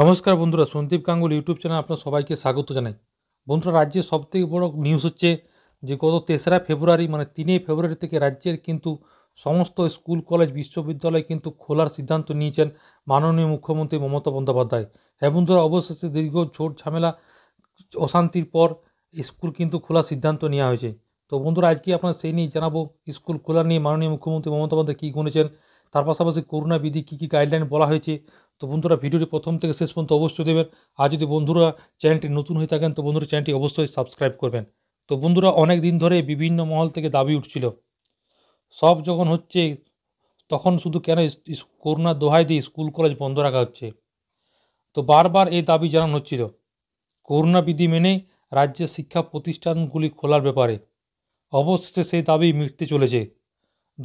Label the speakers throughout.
Speaker 1: নমস্কার বন্ধুরা Sandeep গাঙ্গুল YouTube channel আপনার সবাইকে স্বাগত জানাই বন্ধুরা রাজ্যের সবথেকে বড় নিউজ হচ্ছে যে গত তেসরা ফেব্রুয়ারি মানে তিনই ফেব্রুয়ারি থেকে রাজ্যের কিন্তু সমস্ত স্কুল কলেজ বিশ্ববিদ্যালয় কিন্তু খোলার সিদ্ধান্ত নিয়েছেন মাননীয় মুখ্যমন্ত্রী মমতা বন্দ্যোপাধ্যায় হ্যাঁ বন্ধুরা অবশেষে দীর্ঘ ঝোট ঝামেলা অশান্তির পর স্কুল কিন্তু খোলার সিদ্ধান্ত নেওয়া হয়েছে তো বন্ধুরা আজকে আপনার সেই নিয়ে জানাবো স্কুল খোলা নিয়ে মাননীয় মুখ্যমন্ত্রী মমতা বন্দ্যোপাধ্যায় কী গুনেছেন তার পাশাপাশি করোনা বিধি কী কী গাইডলাইন বলা হয়েছে তো বন্ধুরা ভিডিওটি প্রথম থেকে শেষ পর্যন্ত অবশ্যই দেবেন আর যদি বন্ধুরা চ্যানেলটি নতুন হয়ে থাকেন তো বন্ধুরা চ্যানেলটি অবশ্যই সাবস্ক্রাইব করবেন তো বন্ধুরা অনেক দিন ধরে বিভিন্ন মহল থেকে দাবি উঠছিল সব যখন হচ্ছে তখন শুধু কেন করোনা দোহাই দিয়ে স্কুল কলেজ বন্ধ রাখা হচ্ছে তো বারবার এই দাবি জানানো হচ্ছিল করোনা বিধি মেনে রাজ্যের শিক্ষা প্রতিষ্ঠানগুলি খোলার ব্যাপারে অবশেষে সেই দাবি মিটতে চলেছে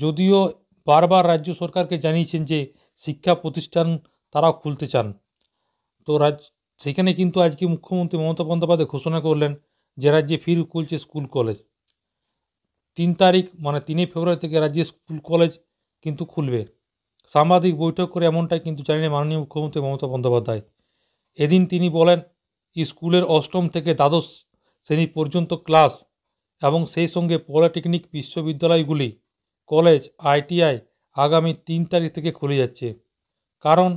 Speaker 1: যদিও বারবার রাজ্য সরকারকে জানিয়েছেন যে শিক্ষা প্রতিষ্ঠান তারাও খুলতে চান তো রাজ সেখানে কিন্তু আজকে মুখ্যমন্ত্রী মমতা বন্দ্যোপাধ্যায় ঘোষণা করলেন যে রাজ্যে ফির খুলছে স্কুল কলেজ তিন তারিখ মানে তিনই ফেব্রুয়ারি থেকে রাজ্যে স্কুল কলেজ কিন্তু খুলবে সাংবাদিক বৈঠক করে এমনটাই কিন্তু জানিয়ে মাননীয় মুখ্যমন্ত্রী মমতা বন্দ্যোপাধ্যায় এদিন তিনি বলেন স্কুলের অষ্টম থেকে দ্বাদশ শ্রেণী পর্যন্ত ক্লাস এবং সেই সঙ্গে পলিটেকনিক বিশ্ববিদ্যালয়গুলি কলেজ আইটিআই আগামী তিন তারিখ থেকে খুলে যাচ্ছে কারণ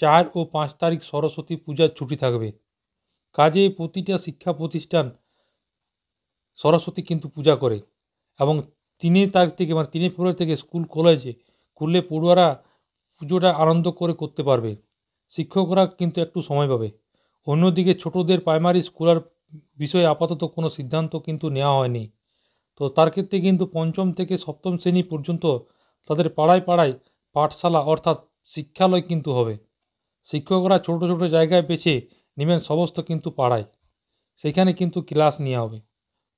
Speaker 1: চার ও পাঁচ তারিখ সরস্বতী পূজার ছুটি থাকবে কাজে প্রতিটা শিক্ষা প্রতিষ্ঠান সরস্বতী কিন্তু পূজা করে এবং তিনে তারিখ থেকে মানে তিনে ফেব্রুয়ারি থেকে স্কুল কলেজে খুললে পড়ুয়ারা পুজোটা আনন্দ করে করতে পারবে শিক্ষকরা কিন্তু একটু সময় পাবে অন্যদিকে ছোটদের প্রাইমারি স্কুলার বিষয়ে আপাতত কোনো সিদ্ধান্ত কিন্তু নেওয়া হয়নি তো তার ক্ষেত্রে কিন্তু পঞ্চম থেকে সপ্তম শ্রেণী পর্যন্ত তাদের পাড়ায় পাড়ায় পাঠশালা অর্থাৎ শিক্ষালয় কিন্তু হবে শিক্ষকরা ছোট ছোট জায়গায় বেছে নেবেন সমস্ত কিন্তু পাড়ায় সেখানে কিন্তু ক্লাস নেওয়া হবে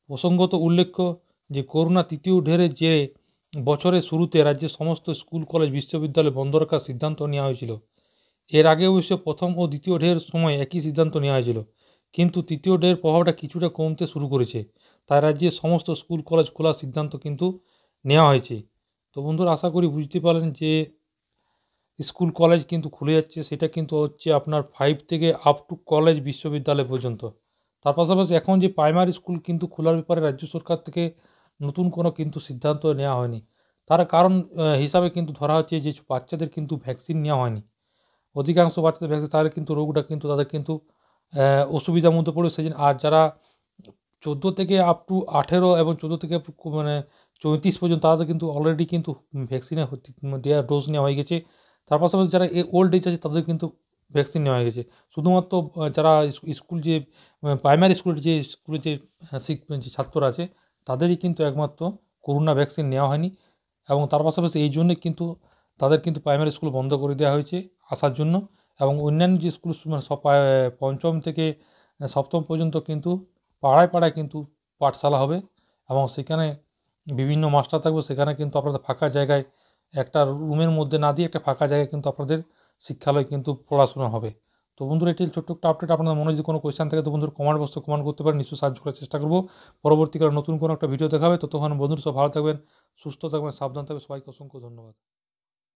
Speaker 1: প্রসঙ্গত উল্লেখ্য যে করোনা তৃতীয় ঢেরের যে বছরের শুরুতে রাজ্যের সমস্ত স্কুল কলেজ বিশ্ববিদ্যালয় বন্ধ রাখার সিদ্ধান্ত নেওয়া হয়েছিল এর আগে অবশ্য প্রথম ও দ্বিতীয় ঢের সময় একই সিদ্ধান্ত নেওয়া হয়েছিল কিন্তু তৃতীয় ডের প্রভাবটা কিছুটা কমতে শুরু করেছে তাই রাজ্যে সমস্ত স্কুল কলেজ খোলার সিদ্ধান্ত কিন্তু নেওয়া হয়েছে তো বন্ধুরা আশা করি বুঝতে পারলেন যে স্কুল কলেজ কিন্তু খুলে যাচ্ছে সেটা কিন্তু হচ্ছে আপনার ফাইভ থেকে আপ টু কলেজ বিশ্ববিদ্যালয় পর্যন্ত তার পাশাপাশি এখন যে প্রাইমারি স্কুল কিন্তু খোলার ব্যাপারে রাজ্য সরকার থেকে নতুন কোনো কিন্তু সিদ্ধান্ত নেওয়া হয়নি তার কারণ হিসাবে কিন্তু ধরা হচ্ছে যে বাচ্চাদের কিন্তু ভ্যাকসিন নেওয়া হয়নি অধিকাংশ বাচ্চাদের ভ্যাকসিন তাদের কিন্তু রোগটা কিন্তু তাদের কিন্তু অসুবিধার মধ্যে পড়ে পড়েছে আর যারা চোদ্দো থেকে আপ টু আঠেরো এবং চোদ্দো থেকে মানে চৌত্রিশ পর্যন্ত তাদের কিন্তু অলরেডি কিন্তু ভ্যাকসিনে দেওয়া ডোজ নেওয়া হয়ে গেছে তার পাশাপাশি যারা এ ওল্ড এজ আছে তাদের কিন্তু ভ্যাকসিন নেওয়া হয়ে গেছে শুধুমাত্র যারা স্কুল যে প্রাইমারি মানে, স্কুলের যে স্কুলের যে যে ছাত্ররা আছে তাদেরই কিন্তু একমাত্র করোনা ভ্যাকসিন নেওয়া হয়নি এবং তার পাশাপাশি এই জন্যে কিন্তু তাদের কিন্তু প্রাইমারি স্কুল বন্ধ করে দেওয়া হয়েছে আসার জন্য এবং অন্যান্য যে স্কুল মানে পঞ্চম থেকে সপ্তম পর্যন্ত কিন্তু পাড়ায় পাড়ায় কিন্তু পাঠশালা হবে এবং সেখানে বিভিন্ন মাস্টার থাকবে সেখানে কিন্তু আপনাদের ফাঁকা জায়গায় একটা রুমের মধ্যে না দিয়ে একটা ফাঁকা জায়গায় কিন্তু আপনাদের শিক্ষালয় কিন্তু পড়াশোনা হবে তো বন্ধুরা এটি ছোট্ট একটা আপডেট আপনাদের মনে যদি কোনো কোয়েশ্চেন থাকে তো বন্ধুর কমান্ড বস্তু কমান্ড করতে পারেন নিশ্চয়ই সাহায্য করার চেষ্টা করবো পরবর্তীকালে নতুন কোনো একটা ভিডিও দেখাবে ততক্ষণ বন্ধুরা সব ভালো থাকবেন সুস্থ থাকবেন সাবধান থাকবেন সবাইকে অসংখ্য ধন্যবাদ